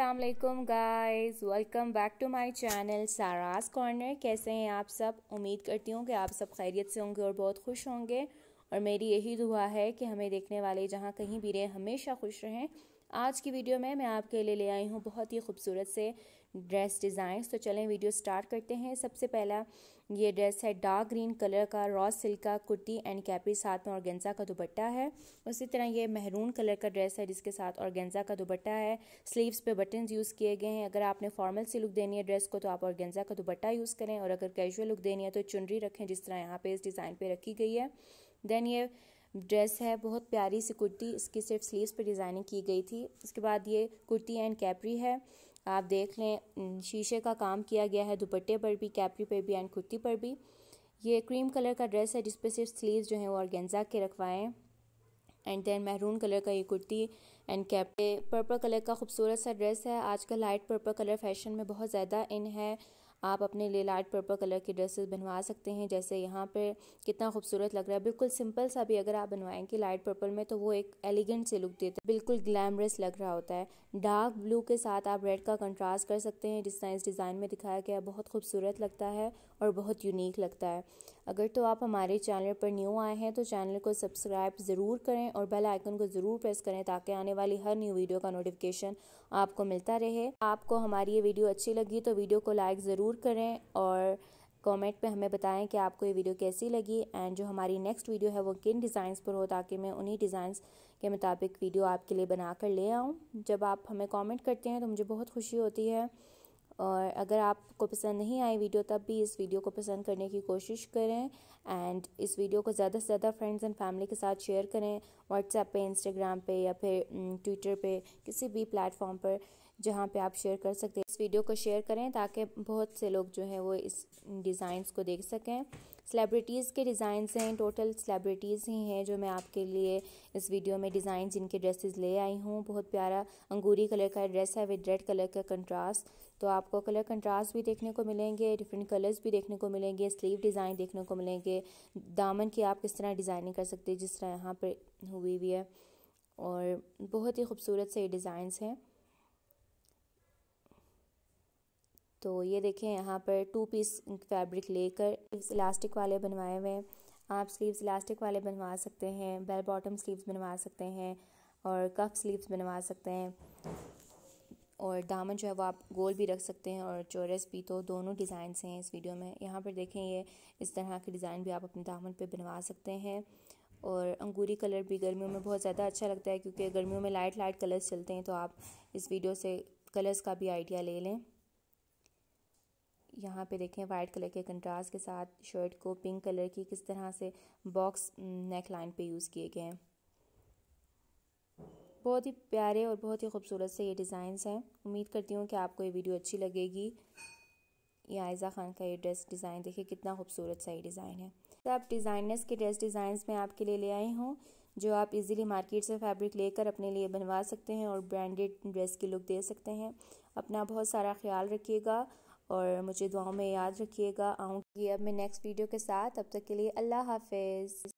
Aslam guys welcome back to my channel Sara's corner कैसे हैं आप सब उम्मीद करती हूँ कि आप सब खैरियत से होंगे और बहुत खुश होंगे और मेरी यही दुआ है कि हमें देखने वाले जहाँ कहीं भी रहें हमेशा खुश रहें आज की वीडियो में मैं आपके लिए ले आई हूँ बहुत ही खूबसूरत से ड्रेस डिज़ाइंस तो चलें वीडियो स्टार्ट करते हैं सबसे पहला ये ड्रेस है डार्क ग्रीन कलर का रॉस सिल्क का कुर्ती एंड कैपी साथ में गेंजा का दुपट्टा है उसी तरह ये महरून कलर का ड्रेस है जिसके साथ गेंजा का दुपट्टा है स्लीव्स पे बटन यूज़ किए गए हैं अगर आपने फॉर्मल सी लुक देनी है ड्रेस को तो आप गेंजा का दुपट्टा यूज़ करें और अगर कैजुअल लुक देनी है तो चुनरी रखें जिस तरह यहाँ पर इस डिज़ाइन पर रखी गई है देन ये ड्रेस है बहुत प्यारी सी कुर्ती इसकी सिर्फ स्लीव्स पर डिज़ाइनिंग की गई थी इसके बाद ये कुर्ती एंड कैपरी है आप देख लें शीशे का काम किया गया है दुपट्टे पर भी कैपरी पर भी एंड कुर्ती पर भी ये क्रीम कलर का ड्रेस है जिसपे सिर्फ स्लीव्स जो हैं वो ऑर्गेन्जा के रखवाएँ एंड देन महरून कलर का ये कुर्ती एंड कैप पर्पल कलर का खूबसूरत सा ड्रेस है आजकल लाइट पर्पल कलर फैशन में बहुत ज़्यादा इन है आप अपने लिए लाइट पर्पल कलर की ड्रेसेस बनवा सकते हैं जैसे यहाँ पे कितना खूबसूरत लग रहा है बिल्कुल सिंपल सा भी अगर आप बनवाएंगे लाइट पर्पल में तो वो एक एलिगेंट से लुक देता है बिल्कुल ग्लैमरस लग रहा होता है डार्क ब्लू के साथ आप रेड का कंट्रास्ट कर सकते हैं जिस तरह इस डिज़ाइन में दिखाया गया बहुत खूबसूरत लगता है और बहुत यूनिक लगता है अगर तो आप हमारे चैनल पर न्यू आए हैं तो चैनल को सब्सक्राइब ज़रूर करें और बेल आइकन को ज़रूर प्रेस करें ताकि आने वाली हर न्यू वीडियो का नोटिफिकेशन आपको मिलता रहे आपको हमारी ये वीडियो अच्छी लगी तो वीडियो को लाइक ज़रूर ज़रूर करें और कमेंट में हमें बताएं कि आपको ये वीडियो कैसी लगी एंड जो हमारी नेक्स्ट वीडियो है वो किन डिज़ाइंस पर हो ताकि मैं उन्हीं डिज़ाइंस के मुताबिक वीडियो आपके लिए बना कर ले आऊँ जब आप हमें कमेंट करते हैं तो मुझे बहुत खुशी होती है और अगर आपको पसंद नहीं आई वीडियो तब भी इस वीडियो को पसंद करने की कोशिश करें एंड इस वीडियो को ज़्यादा से ज़्यादा फ्रेंड्स एंड फैमिली के साथ शेयर करें व्हाट्सएप पे इंस्टाग्राम पे या फिर ट्विटर पे किसी भी प्लेटफॉर्म पर जहाँ पे आप शेयर कर सकते हैं इस वीडियो को शेयर करें ताकि बहुत से लोग जो है वो इस डिज़ाइंस को देख सकें सेलेब्रिटीज़ के डिज़ाइंस हैं टोटल सेलेब्रिटीज़ ही हैं जो मैं आपके लिए इस वीडियो में डिज़ाइन जिनके ड्रेसेस ले आई हूँ बहुत प्यारा अंगूरी कलर का ड्रेस है विद रेड कलर का कंट्रास्ट तो आपको कलर कंट्रास्ट भी देखने को मिलेंगे डिफरेंट कलर्स भी देखने को मिलेंगे स्लीव डिज़ाइन देखने को मिलेंगे दामन की आप किस तरह डिज़ाइनिंग कर सकते हैं जिस तरह यहाँ पर हुई हुई है और बहुत ही खूबसूरत से डिज़ाइंस हैं तो ये देखें यहाँ पर टू पीस फैब्रिक लेकर इलास्टिक वाले बनवाए हुए हैं आप स्लीव्स इलास्टिक वाले बनवा सकते हैं बेल बॉटम स्लीव्स बनवा सकते हैं और कफ स्लीव्स बनवा सकते हैं और दामन जो है वो आप गोल भी रख सकते हैं और चोरस भी तो दोनों डिज़ाइन हैं इस वीडियो में यहाँ पर देखें ये इस तरह के डिज़ाइन भी आप अपने दामन पर बनवा सकते हैं और अंगूरी कलर भी गर्मियों में बहुत ज़्यादा अच्छा लगता है क्योंकि गर्मियों में लाइट लाइट कलर्स चलते हैं तो आप इस वीडियो से कलर्स का भी आइडिया ले लें यहाँ पे देखें वाइट कलर के कंट्रास्ट के साथ शर्ट को पिंक कलर की किस तरह से बॉक्स नेक लाइन पे यूज़ किए गए हैं बहुत ही प्यारे और बहुत ही खूबसूरत से ये डिज़ाइंस हैं उम्मीद करती हूँ कि आपको ये वीडियो अच्छी लगेगी ये आयज़ा ख़ान का ये ड्रेस डिज़ाइन देखिए कितना खूबसूरत सा ये डिज़ाइन है तो आप डिज़ाइनर्स के ड्रेस डिज़ाइंस में आपके लिए ले आई हूँ जो आप इजीली मार्केट से फैब्रिक लेकर अपने लिए बनवा सकते हैं और ब्रांडेड ड्रेस की लुक दे सकते हैं अपना बहुत सारा ख्याल रखिएगा और मुझे दुआओं में याद रखिएगा आऊँगी अब मैं नेक्स्ट वीडियो के साथ अब तक के लिए अल्लाह हाफिज़